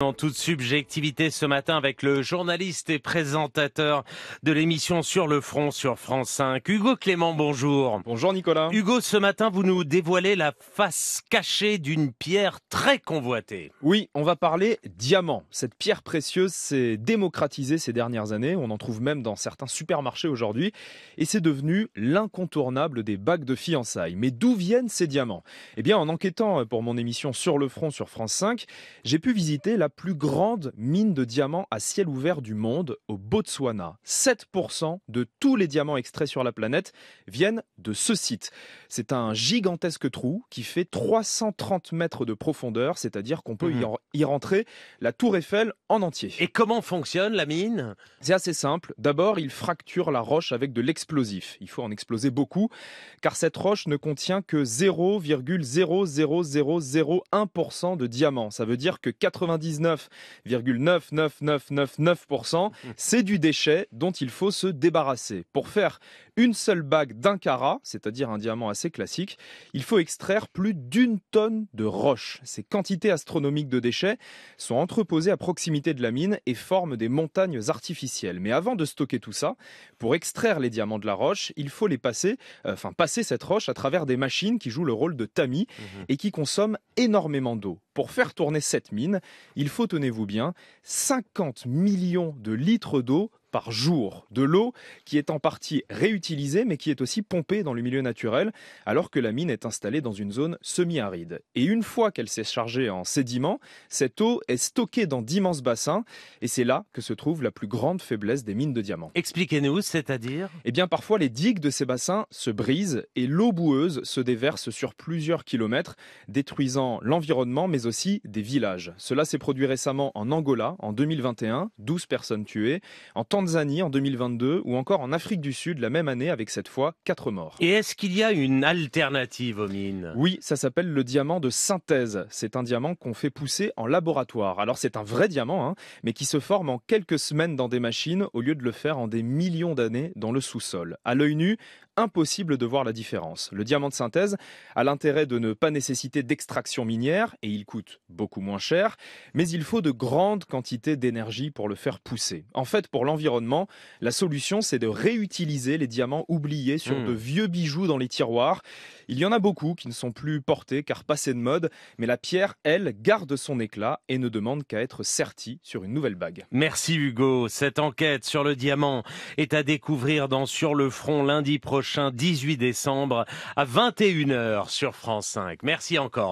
En toute subjectivité ce matin avec le journaliste et présentateur de l'émission Sur le front sur France 5, Hugo Clément, bonjour. Bonjour Nicolas. Hugo, ce matin vous nous dévoilez la face cachée d'une pierre très convoitée. Oui, on va parler diamant. Cette pierre précieuse s'est démocratisée ces dernières années, on en trouve même dans certains supermarchés aujourd'hui et c'est devenu l'incontournable des bagues de fiançailles. Mais d'où viennent ces diamants Eh bien en enquêtant pour mon émission Sur le front sur France 5, j'ai pu visiter la la plus grande mine de diamants à ciel ouvert du monde, au Botswana. 7% de tous les diamants extraits sur la planète viennent de ce site. C'est un gigantesque trou qui fait 330 mètres de profondeur, c'est-à-dire qu'on peut y, mhm. y rentrer la tour Eiffel en entier. Et comment fonctionne la mine C'est assez simple. D'abord, il fracture la roche avec de l'explosif. Il faut en exploser beaucoup, car cette roche ne contient que 0,00001% de diamants. Ça veut dire que 90 9,99999 C'est du déchet dont il faut se débarrasser. Pour faire une seule bague d'un carat, c'est-à-dire un diamant assez classique, il faut extraire plus d'une tonne de roche. Ces quantités astronomiques de déchets sont entreposées à proximité de la mine et forment des montagnes artificielles. Mais avant de stocker tout ça, pour extraire les diamants de la roche, il faut les passer, euh, enfin passer cette roche à travers des machines qui jouent le rôle de tamis mhm. et qui consomment énormément d'eau. Pour faire tourner cette mine, il faut, tenez-vous bien, 50 millions de litres d'eau par jour de l'eau qui est en partie réutilisée mais qui est aussi pompée dans le milieu naturel alors que la mine est installée dans une zone semi-aride. Et une fois qu'elle s'est chargée en sédiments, cette eau est stockée dans d'immenses bassins et c'est là que se trouve la plus grande faiblesse des mines de diamants. Expliquez-nous, c'est-à-dire Eh bien parfois les digues de ces bassins se brisent et l'eau boueuse se déverse sur plusieurs kilomètres détruisant l'environnement mais aussi des villages. Cela s'est produit récemment en Angola en 2021, 12 personnes tuées. En Tanzanie en 2022 ou encore en Afrique du Sud la même année avec cette fois 4 morts. Et est-ce qu'il y a une alternative aux mines Oui, ça s'appelle le diamant de synthèse. C'est un diamant qu'on fait pousser en laboratoire. Alors c'est un vrai diamant, hein, mais qui se forme en quelques semaines dans des machines au lieu de le faire en des millions d'années dans le sous-sol. À l'œil nu, impossible de voir la différence. Le diamant de synthèse a l'intérêt de ne pas nécessiter d'extraction minière et il coûte beaucoup moins cher, mais il faut de grandes quantités d'énergie pour le faire pousser. En fait, pour l'environnement, la solution c'est de réutiliser les diamants oubliés sur hmm. de vieux bijoux dans les tiroirs. Il y en a beaucoup qui ne sont plus portés car passés de mode, mais la pierre, elle, garde son éclat et ne demande qu'à être sertie sur une nouvelle bague. Merci Hugo, cette enquête sur le diamant est à découvrir dans Sur le front lundi prochain 18 décembre à 21h sur France 5. Merci encore.